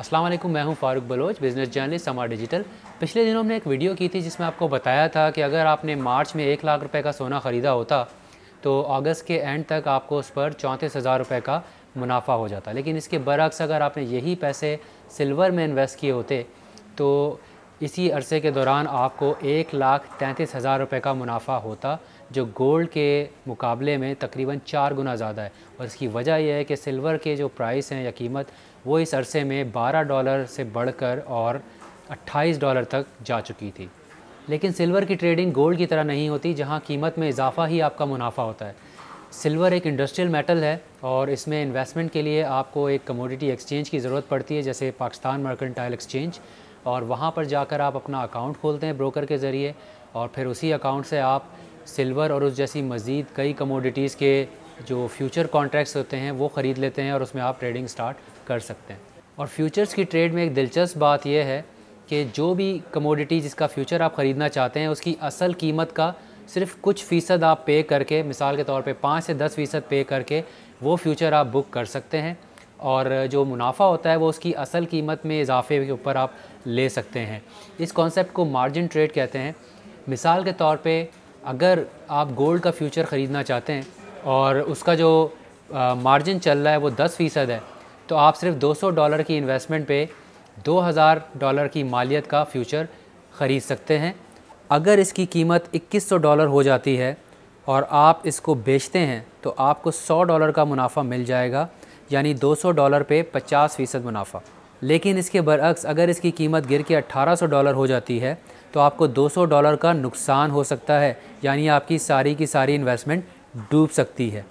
अस्सलाम वालेकुम मैं हूं Farooq Baloch business journalist Samaa digital पिछले दिनों हमने एक वीडियो की थी जिसमें आपको बताया था कि अगर आपने मार्च में एक लाख रुपए का सोना ख़रीदा होता तो अगस्त के एंड तक आपको उस पर चौंतीस हज़ार रुपये का मुनाफा हो जाता लेकिन इसके बरक्स अगर आपने यही पैसे सिल्वर में इन्वेस्ट किए होते तो इसी अरसे के दौरान आपको एक लाख तैंतीस हज़ार रुपये का मुनाफा होता जो गोल्ड के मुकाबले में तकरीबन चार गुना ज़्यादा है और इसकी वजह यह है कि सिल्वर के जो प्राइस हैं या कीमत वो इस अरसे में 12 डॉलर से बढ़कर और 28 डॉलर तक जा चुकी थी लेकिन सिल्वर की ट्रेडिंग गोल्ड की तरह नहीं होती जहाँ कीमत में इजाफा ही आपका मुनाफा होता है सिल्वर एक इंडस्ट्रियल मेटल है और इसमें इन्वेस्टमेंट के लिए आपको एक कमोडिटी एक्सचेंज की ज़रूरत पड़ती है जैसे पाकिस्तान मर्केंटाइल एक्सचेंज और वहाँ पर जाकर आप अपना अकाउंट खोलते हैं ब्रोकर के ज़रिए और फिर उसी अकाउंट से आप सिल्वर और उस जैसी मज़ीद कई कमोडिटीज़ के जो फ्यूचर कॉन्ट्रैक्ट्स होते हैं वो ख़रीद लेते हैं और उसमें आप ट्रेडिंग स्टार्ट कर सकते हैं और फ्यूचर्स की ट्रेड में एक दिलचस्प बात यह है कि जो भी कमोडिटी जिसका फ्यूचर आप ख़रीदना चाहते हैं उसकी असल कीमत का सिर्फ कुछ फ़ीसद आप पे करके मिसाल के तौर पे पाँच से दस फ़ीसद पे करके वो फ्यूचर आप बुक कर सकते हैं और जो मुनाफा होता है वो उसकी असल कीमत में इजाफे के ऊपर आप ले सकते हैं इस कॉन्सेप्ट को मार्जिन ट्रेड कहते हैं मिसाल के तौर पे अगर आप गोल्ड का फ्यूचर ख़रीदना चाहते हैं और उसका जो मार्जिन चल रहा है वो दस फ़ीसद है तो आप सिर्फ 200 डॉलर की इन्वेस्टमेंट पे 2000 डॉलर की मालियत का फ्यूचर ख़रीद सकते हैं अगर इसकी कीमत 2100 डॉलर हो जाती है और आप इसको बेचते हैं तो आपको 100 डॉलर का मुनाफा मिल जाएगा यानी 200 डॉलर पे 50 फ़ीसद मुनाफा लेकिन इसके बरक्स अगर इसकी कीमत गिर के 1800 डॉलर हो जाती है तो आपको 200 डॉलर का नुकसान हो सकता है यानी आपकी सारी की सारी इन्वेस्टमेंट डूब सकती है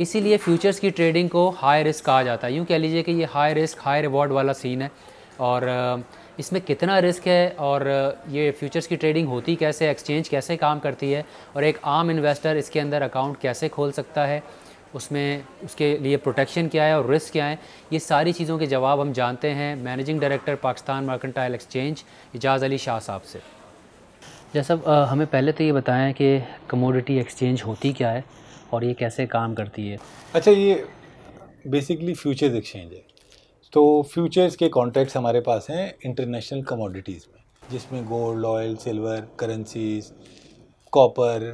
इसीलिए फ्यूचर्स की ट्रेडिंग को हाई रिस्क कहा जाता है यूँ कह लीजिए कि ये हाई रिस्क हाई रिवॉर्ड वाला सीन है और इसमें कितना रिस्क है और ये फ्यूचर्स की ट्रेडिंग होती कैसे एक्सचेंज कैसे काम करती है और एक आम इन्वेस्टर इसके अंदर अकाउंट कैसे खोल सकता है उसमें उसके लिए प्रोटेक्शन क्या है और रिस्क क्या है ये सारी चीज़ों के जवाब हम जानते हैं managing director Pakistan mercantile exchange Aijaz Ali Shah साहब से जैसा हमें पहले तो ये बताएं कि कमोडिटी एक्सचेंज होती क्या है और ये कैसे काम करती है अच्छा ये बेसिकली फ्यूचर्स एक्सचेंज है तो फ्यूचर्स के कॉन्ट्रैक्ट्स हमारे पास हैं इंटरनेशनल कमोडिटीज़ में जिसमें gold oil silver currencies copper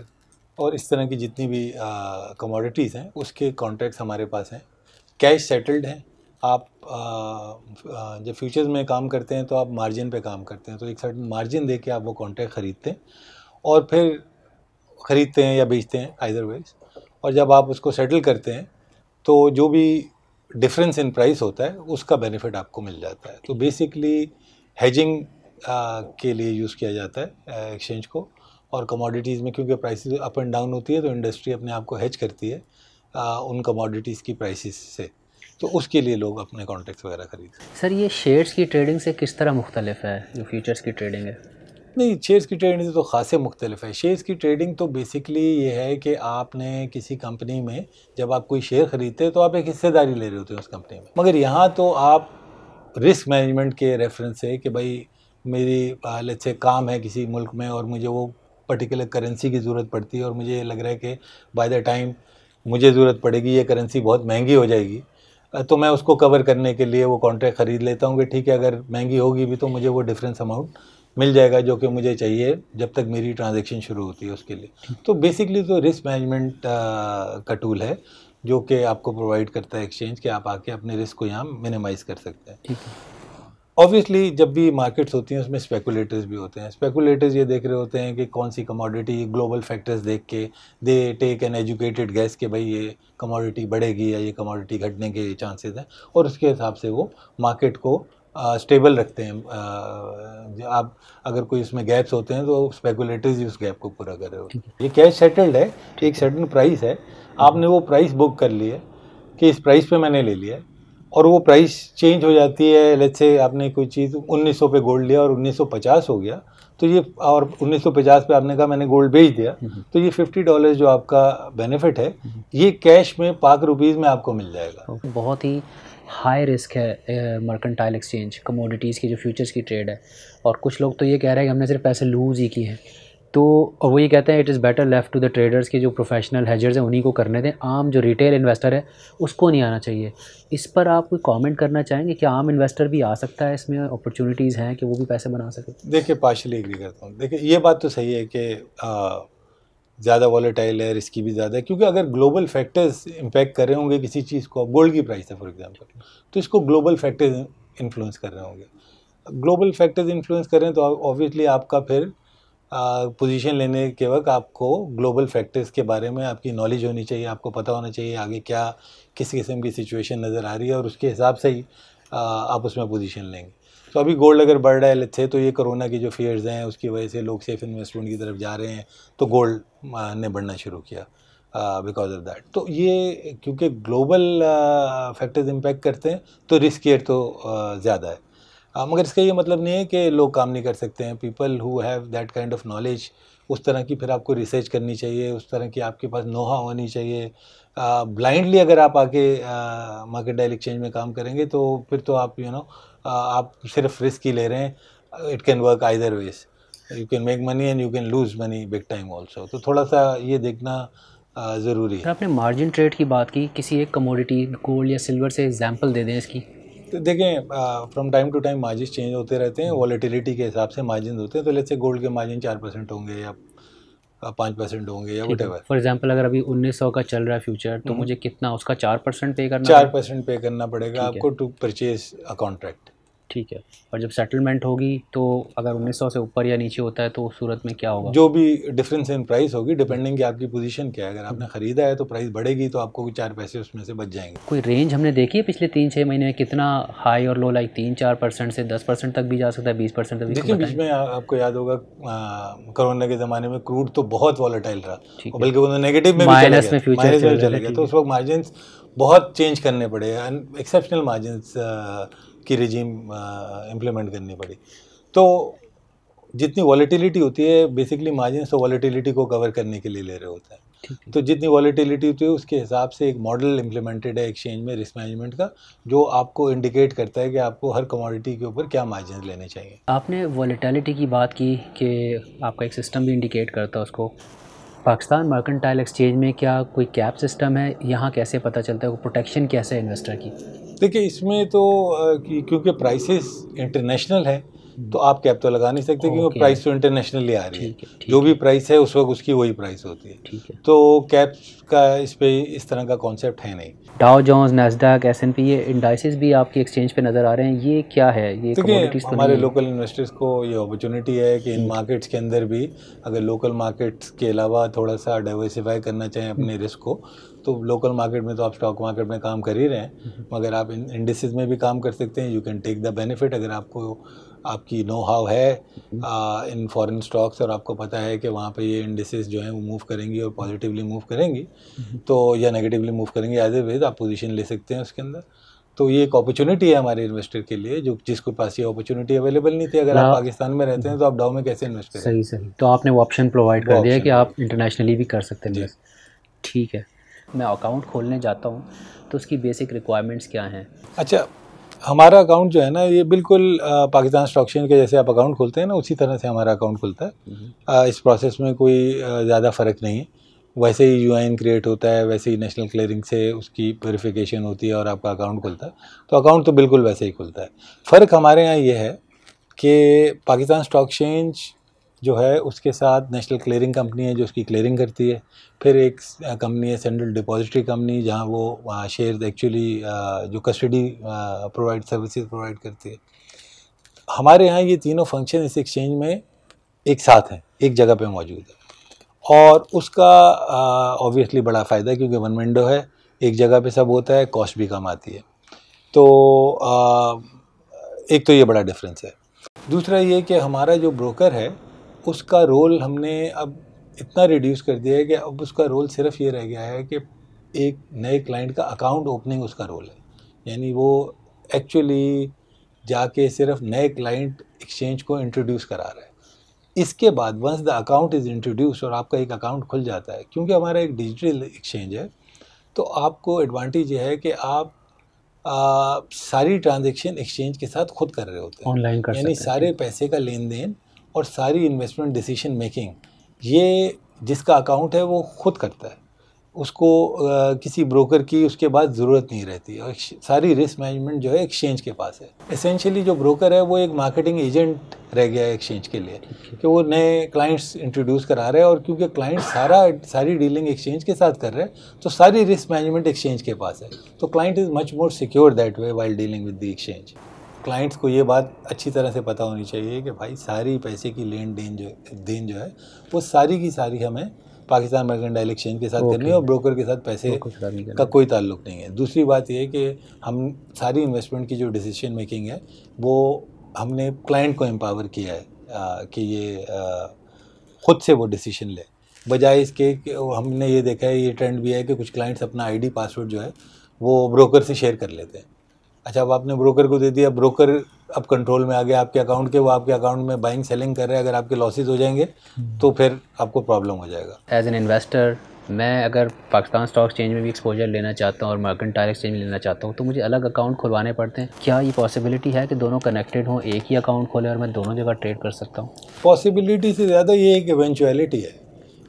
और इस तरह की जितनी भी कमोडिटीज़ हैं उसके कॉन्ट्रैक्ट्स हमारे पास हैं कैश सेटल्ड हैं आप आ, जब फ्यूचर्स में काम करते हैं तो आप मार्जिन पे काम करते हैं तो एक सर्टन मार्जिन दे के आप वो कॉन्ट्रैक्ट ख़रीदते हैं और फिर ख़रीदते हैं या बेचते हैं आइदर वेज और जब आप उसको सेटल करते हैं तो जो भी डिफरेंस इन प्राइस होता है उसका बेनिफिट आपको मिल जाता है तो बेसिकली हेजिंग के लिए यूज़ किया जाता है एक्सचेंज को और कमोडिटीज़ में क्योंकि प्राइस अप एंड डाउन होती है तो इंडस्ट्री अपने आप को हेज करती है आ, उन कमोडिटीज़ की प्राइसिस से तो उसके लिए लोग अपने कॉन्ट्रैक्ट्स वगैरह खरीदते हैं सर ये शेयर्स की ट्रेडिंग से किस तरह मुख्तलिफ है जो फ्यूचर्स की ट्रेडिंग है नहीं शेयर्स की ट्रेडिंग से तो खासे मुख्तलिफ है शेयर्स की ट्रेडिंग तो बेसिकली ये है कि आपने किसी कंपनी में जब आप कोई शेयर ख़रीदते हैं तो आप एक हिस्सेदारी ले रहे होते हैं उस कंपनी में मगर यहाँ तो आप रिस्क मैनेजमेंट के रेफरेंस से कि भाई मेरी हालत से काम है किसी मुल्क में और मुझे वो पर्टिकुलर करेंसी की ज़रूरत पड़ती है और मुझे लग रहा है कि बाय द टाइम मुझे ज़रूरत पड़ेगी ये करेंसी बहुत महंगी हो जाएगी तो मैं उसको कवर करने के लिए वो कॉन्ट्रैक्ट ख़रीद लेता हूँ कि ठीक है अगर महंगी होगी भी तो मुझे वो डिफरेंस अमाउंट मिल जाएगा जो कि मुझे चाहिए जब तक मेरी ट्रांजेक्शन शुरू होती है उसके लिए तो बेसिकली तो रिस्क मैनेजमेंट का टूल है जो कि आपको प्रोवाइड करता है एक्सचेंज कि आप आके अपने रिस्क को यहाँ मिनिमाइज कर सकते हैं ऑब्वियसली जब भी मार्केट्स होती हैं उसमें स्पेकुलेटर्स भी होते हैं स्पेकुलेटर्स ये देख रहे होते हैं कि कौन सी कमोडिटी ग्लोबल फैक्टर्स देख के they take an educated guess के भाई ये कमोडिटी बढ़ेगी या ये कमोडिटी घटने के चांसेस हैं और उसके हिसाब से वो मार्केट को स्टेबल रखते हैं आ, आप अगर कोई इसमें गैप्स होते हैं तो स्पेकुलेटर्स उस गैप को पूरा कर रहे हो ये कैश सेटल्ड है तो एक सर्टन प्राइस है आपने वो प्राइस बुक कर ली है कि इस प्राइस पे मैंने ले लिया है और वो प्राइस चेंज हो जाती है लेट्स से आपने कोई चीज़ 1900 पे गोल्ड लिया और 1950 हो गया तो ये और 1950 पे आपने कहा मैंने गोल्ड बेच दिया हम्म हम्म। तो ये 50 डॉलर जो आपका बेनिफिट है हम्म ये कैश में पाक रुपीज़ में आपको मिल जाएगा बहुत ही हाई रिस्क है मर्केंटाइल एक्सचेंज कमोडिटीज़ की जो फ्यूचर्स की ट्रेड है और कुछ लोग तो ये कह रहे हैं कि हमने सिर्फ पैसे लूज़ ही किए हैं तो वो ये कहते हैं it is better left to the traders की जो प्रोफेशनल हैजर्स हैं उन्हीं को करने दें आम जो रिटेल इन्वेस्टर है उसको नहीं आना चाहिए इस पर आप कोई कमेंट करना चाहेंगे कि आम इन्वेस्टर भी आ सकता है इसमें अपॉर्चुनिटीज़ हैं कि वो भी पैसे बना सके देखिए पार्शली एग्री करता हूँ देखिए ये बात तो सही है कि ज़्यादा वॉलेटाइल है रिस्की भी ज़्यादा है क्योंकि अगर ग्लोबल फैक्टर्स इम्पैक्ट कर रहे होंगे किसी चीज़ को गोल्ड की प्राइस है फॉर एग्जांपल तो इसको ग्लोबल फैक्टर्स इन्फ्लुएंस कर रहे होंगे ग्लोबल फैक्टर्स इन्फ्लुएंस कर रहे हैं तो ऑब्वियसली आपका फिर पोजीशन लेने के वक्त आपको ग्लोबल फैक्टर्स के बारे में आपकी नॉलेज होनी चाहिए आपको पता होना चाहिए आगे क्या किस किस्म की सिचुएशन नज़र आ रही है और उसके हिसाब से ही आ, आप उसमें पोजीशन लेंगे तो अभी गोल्ड अगर बढ़ रहा है थे तो ये कोरोना की जो फियर्स हैं उसकी वजह से लोग सेफ इन्वेस्टमेंट की तरफ जा रहे हैं तो गोल्ड ने बढ़ना शुरू किया बिकॉज ऑफ दैट तो ये क्योंकि ग्लोबल फैक्टर्स इम्पेक्ट करते हैं तो रिस्क एयर तो ज़्यादा है मगर इसका ये मतलब नहीं है कि लोग काम नहीं कर सकते हैं people who have that kind of knowledge उस तरह की फिर आपको रिसर्च करनी चाहिए उस तरह की आपके पास नोहा होनी चाहिए ब्लाइंडली अगर आप आके मार्केट डायल एक्सचेंज में काम करेंगे तो फिर तो आप यू नो आप सिर्फ रिस्क ही ले रहे हैं it can work either ways you can make money and you can lose money big time also तो थोड़ा सा ये देखना ज़रूरी है आपने मार्जिन ट्रेड की बात की किसी एक कमोडिटी गोल्ड या सिल्वर से एग्जाम्पल दे दें इसकी तो देखें from time to time margin change होते रहते हैं वॉलेटिलिटी के हिसाब से मार्जिन होते हैं तो लेट से गोल्ड के मार्जिन चार परसेंट होंगे या पाँच परसेंट होंगे या वट फॉर एग्जाम्पल अगर अभी उन्नीस सौ का चल रहा है फ्यूचर तो हम्म। मुझे कितना उसका चार परसेंट पे करना चार परसेंट पे करना पड़ेगा आपको टू परचेज अ कॉन्ट्रैक्ट ठीक है और जब सेटलमेंट होगी तो अगर 1900 से ऊपर या नीचे होता है तो उस सूरत में क्या होगा जो भी डिफरेंस इन प्राइस होगी डिपेंडिंग कि आपकी पोजीशन क्या है अगर आपने ख़रीदा है तो प्राइस बढ़ेगी तो आपको चार पैसे उसमें से बच जाएंगे कोई रेंज हमने देखी है पिछले तीन छः महीने में कितना हाई और लो लाइक तीन चार परसेंट से दस परसेंट तक भी जा सकता है बीस परसेंट तक देखिए तो बीच में आपको याद होगा कोरोना के ज़माने में क्रूड तो बहुत वॉलेटाइल रहा बल्कि नेगेटिव तो में माइनस में फ्यूचर चले गए तो उस वक्त मार्जिन बहुत चेंज करने पड़े एक्सेप्शनल मार्जिन की रिजीम इम्प्लीमेंट करनी पड़ी तो जितनी वॉलीटिलिटी होती है बेसिकली मार्जिन तो वॉलीटिलिटी को कवर करने के लिए ले रहे होते हैं तो जितनी वॉलीटिलिटी होती है उसके हिसाब से एक मॉडल इम्प्लीमेंटेड है एक्सचेंज में रिस्क मैनेजमेंट का जो आपको इंडिकेट करता है कि आपको हर कमोडिटी के ऊपर क्या मार्जिन लेने चाहिए आपने वॉलीटिलिटी की बात की कि आपका एक सिस्टम भी इंडिकेट करता है उसको पाकिस्तान मर्केंटाइल एक्सचेंज में क्या कोई कैप सिस्टम है यहाँ कैसे पता चलता है प्रोटेक्शन कैसे है इन्वेस्टर की देखिए इसमें तो क्योंकि प्राइसेस इंटरनेशनल है तो आप कैप तो लगा नहीं सकते क्योंकि प्राइस तो इंटरनेशनली आ रही है जो भी प्राइस है उस वक्त उसकी वही प्राइस होती है, तो कैप का इस पर इस तरह का कॉन्सेप्ट है नहीं Dow Jones Nasdaq S and P ये इंडाइसिस भी आपकी एक्सचेंज पे नज़र आ रहे हैं ये क्या है ये तो हमारे लोकल इन्वेस्टर्स को ये अपॉर्चुनिटी है कि इन मार्केट्स के अंदर भी अगर लोकल मार्केट्स के अलावा थोड़ा सा डाइवर्सिफाई करना चाहें अपने रिस्क हम्म। को तो लोकल मार्केट में तो आप स्टॉक मार्केट में काम कर ही रहे हैं हम्म। मगर आप इंडस्ट्रीज में भी काम कर सकते हैं you can take the benefit अगर आपको आपकी नो हाउ है हम्म। इन फॉरेन स्टॉक्स और आपको पता है कि वहाँ पे ये इंडिसेस जो हैं वो मूव करेंगी और पॉजिटिवली मूव करेंगी हम्म। तो या नेगेटिवली मूव करेंगी एज ए वेज आप पोजीशन ले सकते हैं उसके अंदर तो ये एक अपॉर्चुनिटी है हमारे इन्वेस्टर के लिए जो जिसके पास ये अपॉर्चुनिटी अवेलेबल नहीं थी अगर आप हाँ। पाकिस्तान में रहते हैं तो आप डाउ में कैसे इन्वेस्ट करें सही सही तो आपने वो ऑप्शन प्रोवाइड कर दिया कि आप इंटरनेशनली भी कर सकते हैं ठीक है मैं अकाउंट खोलने जाता हूँ तो उसकी बेसिक रिक्वायरमेंट्स क्या हैं अच्छा हमारा अकाउंट जो है ना ये बिल्कुल पाकिस्तान स्टॉक एक्सचेंज के जैसे आप अकाउंट खोलते हैं ना उसी तरह से हमारा अकाउंट खुलता है हम्म, हम्म। इस प्रोसेस में कोई ज़्यादा फ़र्क नहीं है वैसे ही यू क्रिएट होता है वैसे ही नेशनल क्लियरिंग से उसकी वेरिफिकेशन होती है और आपका अकाउंट खुलता है तो अकाउंट तो बिल्कुल वैसे ही खुलता है फ़र्क हमारे यहाँ ये है कि पाकिस्तान स्टॉक एक्सचेंज जो है उसके साथ नेशनल क्लियरिंग कंपनी है जो उसकी क्लियरिंग करती है फिर एक कंपनी है सेंट्रल डिपॉजिटरी कंपनी जहाँ वो शेयर एक्चुअली जो कस्टडी प्रोवाइड सर्विसेज प्रोवाइड करती है हमारे यहाँ ये तीनों फंक्शन इस एक्सचेंज में एक साथ हैं एक जगह पे मौजूद है और उसका ऑब्वियसली बड़ा फ़ायदा है क्योंकि वन विंडो है एक जगह पे सब होता है कॉस्ट भी कम आती है तो आ, एक तो ये बड़ा डिफरेंस है दूसरा ये कि हमारा जो ब्रोकर है उसका रोल हमने अब इतना रिड्यूस कर दिया है कि अब उसका रोल सिर्फ ये रह गया है कि एक नए क्लाइंट का अकाउंट ओपनिंग उसका रोल है यानी वो एक्चुअली जाके सिर्फ नए क्लाइंट एक्सचेंज को इंट्रोड्यूस करा रहा है इसके बाद once the account is introduce और आपका एक अकाउंट खुल जाता है क्योंकि हमारा एक डिजिटल एक्सचेंज है तो आपको एडवांटेज यह है कि आप आ, सारी ट्रांजेक्शन एक्सचेंज के साथ खुद कर रहे होते हैं ऑनलाइन यानी सारे पैसे का लेन देन और सारी इन्वेस्टमेंट डिसीशन मेकिंग ये जिसका अकाउंट है वो खुद करता है उसको आ, किसी ब्रोकर की उसके बाद ज़रूरत नहीं रहती और सारी रिस्क मैनेजमेंट जो है एक्सचेंज के पास है एसेंशियली जो ब्रोकर है वो एक मार्केटिंग एजेंट रह गया है एक्सचेंज के लिए कि वो नए क्लाइंट्स इंट्रोड्यूस करा रहे हैं और क्योंकि क्लाइंट सारा सारी डीलिंग एक्सचेंज के साथ कर रहे हैं तो सारी रिस्क मैनेजमेंट एक्सचेंज के पास है तो client is much more secure that way while dealing with the exchange clients को ये बात अच्छी तरह से पता होनी चाहिए कि भाई सारी पैसे की लेन देन जो देन जो है वो सारी की सारी हमें पाकिस्तान डायल एक्सचेंज के साथ okay. करनी है और ब्रोकर के साथ पैसे का, का कोई ताल्लुक नहीं है दूसरी बात यह कि हम सारी इन्वेस्टमेंट की जो डिसीजन मेकिंग है वो हमने क्लाइंट को एम्पावर किया है आ, कि ये आ, खुद से वो डिसीजन ले बजाय इसके हमने ये देखा है ये ट्रेंड भी है कि कुछ क्लाइंट्स अपना आईडी पासवर्ड जो है वो ब्रोकर से शेयर कर लेते हैं अच्छा अब आपने ब्रोकर को दे दिया ब्रोकर अब कंट्रोल में आ गया आपके अकाउंट के वो आपके अकाउंट में बाइंग सेलिंग कर रहे हैं अगर आपके लॉसेज हो जाएंगे हम्म। तो फिर आपको प्रॉब्लम हो जाएगा एज एन इन्वेस्टर मैं अगर पाकिस्तान स्टॉक एक्सचेंज में भी एक्सपोजर लेना चाहता हूँ और मार्केट टायर एक्सचेंज में लेना चाहता हूँ तो मुझे अलग अकाउंट खुलवाने पड़ते हैं क्या ये पॉसिबिलिटी है कि दोनों कनेक्टेड हों एक ही अकाउंट खोले और मैं दोनों जगह ट्रेड कर सकता हूँ पॉसिबिलिटी से ज़्यादा ये अच्छा, एक इवेंचुअलिटी है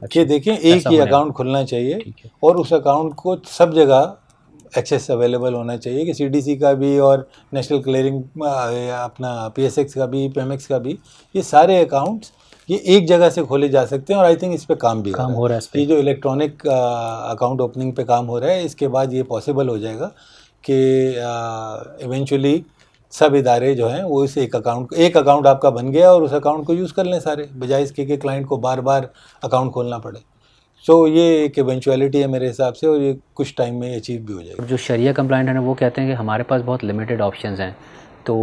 अच्छा, देखिए एक ही अकाउंट खुलना चाहिए और उस अकाउंट को सब जगह एक्सेस अवेलेबल होना चाहिए कि सीडीसी का भी और नेशनल क्लियरिंग अपना पीएसएक्स का भी पेमेक्स का भी ये सारे अकाउंट्स ये एक जगह से खोले जा सकते हैं और आई थिंक इस पर काम भी काम हो रहा है ये जो इलेक्ट्रॉनिक अकाउंट ओपनिंग पे काम हो रहा है इसके बाद ये पॉसिबल हो जाएगा कि इवेंचुअली सब इदारे जो हैं वो इस एक अकाउंट एक अकाउंट आपका बन गया और उस अकाउंट को यूज़ कर लें सारे बजाय इसके कि क्लाइंट को बार बार अकाउंट खोलना पड़े सो so, ये एक इवेंचुअलिटी है मेरे हिसाब से और ये कुछ टाइम में अचीव भी हो जाएगा जो शरिया कंप्लाइंट है वो कहते हैं कि हमारे पास बहुत लिमिटेड ऑप्शन हैं तो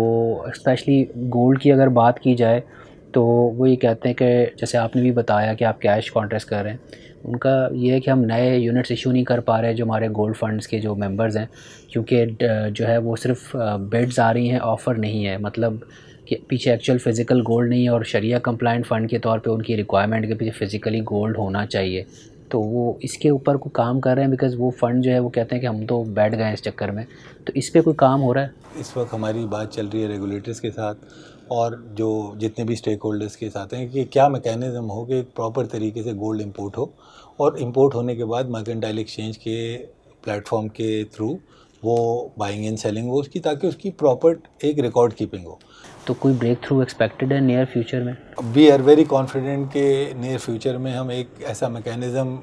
स्पेशली गोल्ड की अगर बात की जाए तो वो ये कहते हैं कि जैसे आपने भी बताया कि आप कैश कॉन्ट्रेस्ट कर रहे हैं उनका ये है कि हम नए यूनिट्स इशू नहीं कर पा रहे जो हमारे गोल्ड फंड्स के जो मेंबर्स हैं क्योंकि जो है वो सिर्फ बेड्स आ रही हैं ऑफ़र नहीं है मतलब के पीछे एक्चुअल फ़िज़िकल गोल्ड नहीं है और शरिया कंप्लाइंट फ़ंड के तौर पे उनकी रिक्वायरमेंट के पीछे फ़िज़िकली गोल्ड होना चाहिए तो वो इसके ऊपर को काम कर रहे हैं बिकॉज़ वो फ़ंड जो है वो कहते हैं कि हम तो बैठ गए हैं इस चक्कर में तो इस पर कोई काम हो रहा है इस वक्त हमारी बात चल रही है रेगुलेटर्स के साथ और जो जितने भी स्टेक होल्डर्स के साथ हैं कि क्या मैकेनिज़्म हो कि प्रॉपर तरीके से गोल्ड इम्पोर्ट हो और इम्पोर्ट होने के बाद मर्केंटाइल एक्सचेंज के प्लेटफॉर्म के थ्रू वो बाइंग एंड सेलिंग हो उसकी ताकि उसकी प्रॉपर एक रिकॉर्ड कीपिंग हो तो कोई ब्रेक थ्रू एक्सपेक्टेड है नियर फ्यूचर में वी आर वेरी कॉन्फिडेंट के नियर फ्यूचर में हम एक ऐसा मैकेनिज़म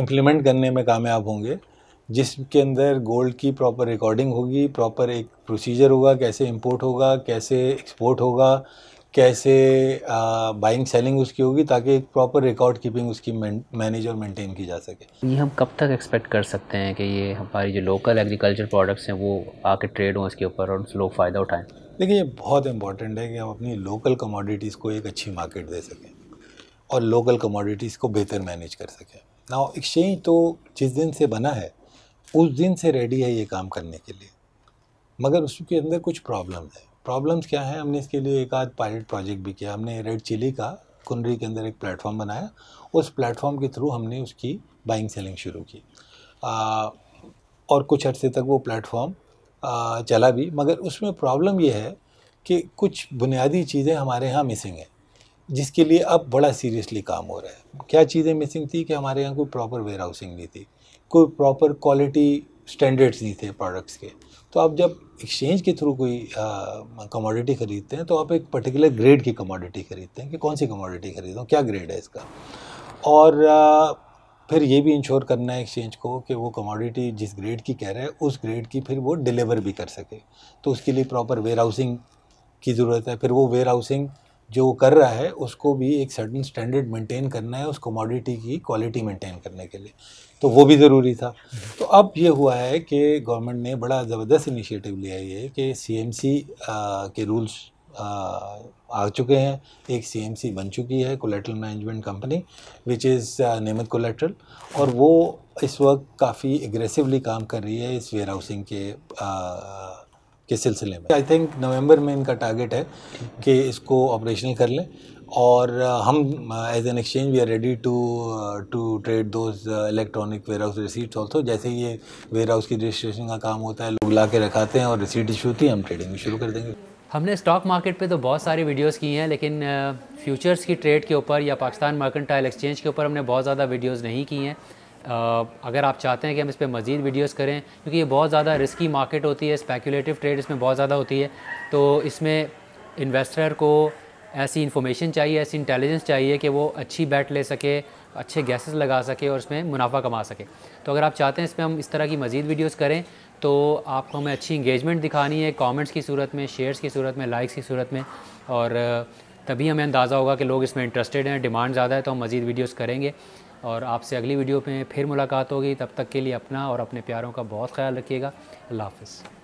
इम्प्लीमेंट करने में कामयाब होंगे जिसके अंदर गोल्ड की प्रॉपर रिकॉर्डिंग होगी प्रॉपर एक प्रोसीजर होगा कैसे इम्पोर्ट होगा कैसे एक्सपोर्ट होगा कैसे बाइंग सेलिंग उसकी होगी ताकि एक प्रॉपर रिकॉर्ड कीपिंग उसकी मैनेज और मेंटेन की जा सके ये हम कब तक एक्सपेक्ट कर सकते हैं कि ये हमारी जो लोकल एग्रीकल्चर प्रोडक्ट्स हैं वो आके ट्रेड हों इसके ऊपर और लोग फ़ायदा उठाएं देखिए ये बहुत इंपॉर्टेंट है कि हम अपनी लोकल कमोडिटीज़ को एक अच्छी मार्केट दे सकें और लोकल कमोडिटीज़ को बेहतर मैनेज कर सकें ना एक्सचेंज तो जिस दिन से बना है उस दिन से रेडी है ये काम करने के लिए मगर उसके अंदर कुछ प्रॉब्लम है प्रॉब्लम्स क्या है हमने इसके लिए एक आध पायलट प्रोजेक्ट भी किया हमने रेड चिली का कुंडरी के अंदर एक प्लेटफॉर्म बनाया उस प्लेटफॉर्म के थ्रू हमने उसकी बाइंग सेलिंग शुरू की आ, और कुछ अर्से तक वो प्लेटफॉर्म चला भी मगर उसमें प्रॉब्लम ये है कि कुछ बुनियादी चीज़ें हमारे यहाँ मिसिंग हैं जिसके लिए अब बड़ा सीरियसली काम हो रहा है क्या चीज़ें मिसिंग थी कि हमारे यहाँ कोई प्रॉपर वेयर हाउसिंग नहीं थी कोई प्रॉपर क्वालिटी स्टैंडर्ड्स नहीं थे प्रोडक्ट्स के तो आप जब एक्सचेंज के थ्रू कोई कमोडिटी ख़रीदते हैं तो आप एक पर्टिकुलर ग्रेड की कमोडिटी ख़रीदते हैं कि कौन सी कमोडिटी खरीदो क्या ग्रेड है इसका और आ, फिर ये भी इंश्योर करना है एक्सचेंज को कि वो कमोडिटी जिस ग्रेड की कह रहा है उस ग्रेड की फिर वो डिलीवर भी कर सके तो उसके लिए प्रॉपर वेयर हाउसिंग की ज़रूरत है फिर वो वेयर हाउसिंग जो कर रहा है उसको भी एक सर्टन स्टैंडर्ड मेंटेन करना है उस कमोडिटी की क्वालिटी मेंटेन करने के लिए तो वो भी ज़रूरी था तो अब ये हुआ है कि गवर्नमेंट ने बड़ा ज़बरदस्त इनिशिएटिव लिया ये कि सीएमसी के रूल्स आ चुके हैं एक सीएमसी बन चुकी है collateral management company which is Nemat collateral और वो इस वक्त काफ़ी एग्रेसिवली काम कर रही है इस वेयर हाउसिंग के आ, के सिलसिले में आई थिंक नवंबर में इनका टारगेट है कि इसको ऑपरेशनल कर लें और uh, हम as an exchange we are ready to to trade those electronic warehouse receipts also जैसे ये वेयर हाउस की रजिस्ट्रेशन का काम होता है लोग ला के रखाते हैं और रिसीट इशू होती है हम ट्रेडिंग शुरू कर देंगे हमने स्टॉक मार्केट पे तो बहुत सारी वीडियोस की हैं लेकिन फ्यूचर्स uh, की ट्रेड के ऊपर या पाकिस्तान मर्केंटाइल एक्सचेंज के ऊपर हमने बहुत ज़्यादा वीडियोस नहीं की हैं अगर आप चाहते हैं कि हम इस पर मज़ीद वीडियोज़ करें क्योंकि ये बहुत ज़्यादा रिस्की मार्केट होती है स्पेकुलेटिव ट्रेड इसमें बहुत ज़्यादा होती है तो इसमें इन्वेस्टर को ऐसी इन्फॉर्मेशन चाहिए ऐसी इंटेलिजेंस चाहिए कि वो अच्छी बैट ले सके अच्छे गैसेस लगा सके और इसमें मुनाफा कमा सके तो अगर आप चाहते हैं इसमें हम इस तरह की मज़ीद वीडियोस करें तो आपको हमें अच्छी इंगेजमेंट दिखानी है कमेंट्स की सूरत में शेयर्स की सूरत में लाइक्स की सूरत में और तभी हमें अंदाज़ा होगा कि लोग इसमें इंटरेस्टेड हैं डिमांड ज़्यादा है तो हम मज़ीद वीडियोज़ करेंगे और आपसे अगली वीडियो में फिर मुलाकात होगी तब तक के लिए अपना और अपने प्यारों का बहुत ख्याल रखिएगा अल्लाह हाफिज़